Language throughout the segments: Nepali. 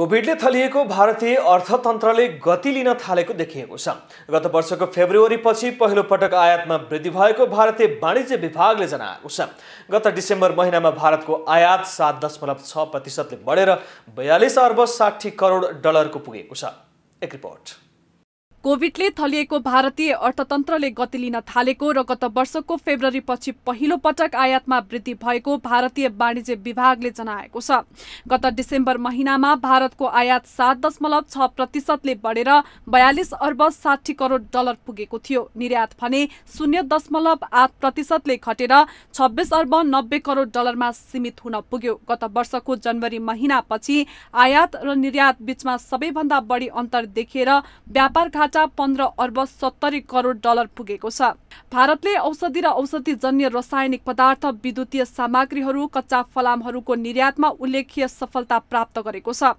कोभिडले थलिएको भारतीय अर्थतन्त्रले गति लिन थालेको देखिएको छ गत वर्षको फेब्रुअरीपछि पहिलो पटक आयातमा वृद्धि भएको भारतीय वाणिज्य विभागले जनाएको छ गत डिसेम्बर महिनामा भारतको आयात सात दशमलव छ प्रतिशतले बढेर बयालिस अर्ब साठी करोड डलरको पुगेको छ एक रिपोर्ट कोभिडले थलिएको भारतीय अर्थतन्त्रले गति लिन थालेको र गत वर्षको फेब्रुअरी पछि पहिलो पटक आयातमा वृद्धि भएको भारतीय वाणिज्य विभागले जनाएको छ गत डिसेम्बर महिनामा भारतको आयात सात दशमलव छ प्रतिशतले बढेर बयालिस अर्ब साठी करोड डलर पुगेको थियो निर्यात भने शून्य दशमलव आठ प्रतिशतले घटेर छब्बिस अर्ब नब्बे करोड डलरमा सीमित हुन पुग्यो गत वर्षको जनवरी महिनापछि आयात र निर्यात बीचमा सबैभन्दा बढी अन्तर देखिएर व्यापार घाटा पन्ध्र अर्ब सत्तरी करोड डलर पुगेको छ भारतले औषधि र औषधिजन्य रसायनिक पदार्थ विद्युतीय सामग्रीहरू कच्चा फलामहरूको निर्यातमा उल्लेखीय सफलता प्राप्त गरेको छ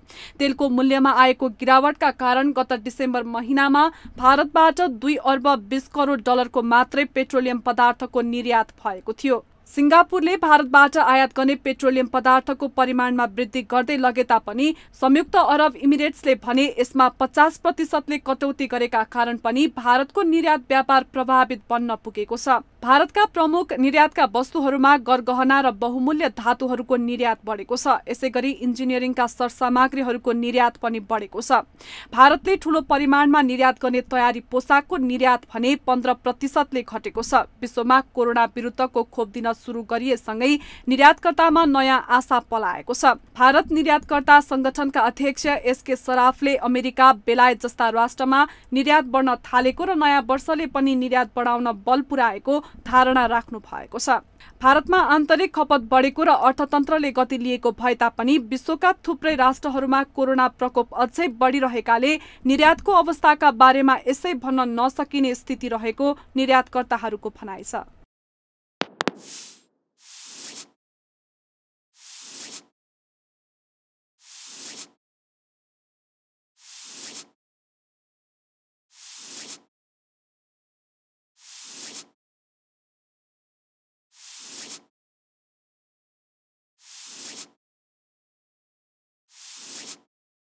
तेलको मूल्यमा आएको गिरावटका कारण गत डिसेम्बर महिनामा भारतबाट दुई अर्ब बिस करोड डलरको मात्रै पेट्रोलियम पदार्थको निर्यात भएको थियो सिङ्गापुरले भारतबाट आयात गर्ने पेट्रोलियम पदार्थको परिमाणमा वृद्धि गर्दै लगे तापनि संयुक्त अरब इमिरेट्सले भने यसमा पचास प्रतिशतले कटौती गरेका कारण पनि भारतको निर्यात व्यापार प्रभावित बन्न पुगेको छ भारतका प्रमुख निर्यातका वस्तुहरूमा गरगहना र बहुमूल्य धातुहरूको निर्यात बढेको छ यसै गरी इन्जिनियरिङका सरसामग्रीहरूको निर्यात पनि बढेको छ भारतले ठूलो परिमाणमा निर्यात गर्ने तयारी पोसाकको निर्यात भने पन्ध्र प्रतिशतले घटेको छ विश्वमा कोरोना विरुद्धको खोप दिन सुरु गरिएसँगै निर्यातकर्तामा नयाँ आशा पलाएको छ भारत निर्यातकर्ता संगठनका अध्यक्ष एसके सराफले अमेरिका बेलायत जस्ता राष्ट्रमा निर्यात बढ्न थालेको र नयाँ वर्षले पनि निर्यात बढाउन बल पुर्याएको धारणा राख्नु भएको छ भारतमा आन्तरिक खपत बढेको र अर्थतन्त्रले गति लिएको भए तापनि विश्वका थुप्रै राष्ट्रहरूमा कोरोना प्रकोप अझै बढिरहेकाले निर्यातको अवस्थाका बारेमा यसै भन्न नसकिने स्थिति रहेको निर्यातकर्ताहरूको भनाइ छ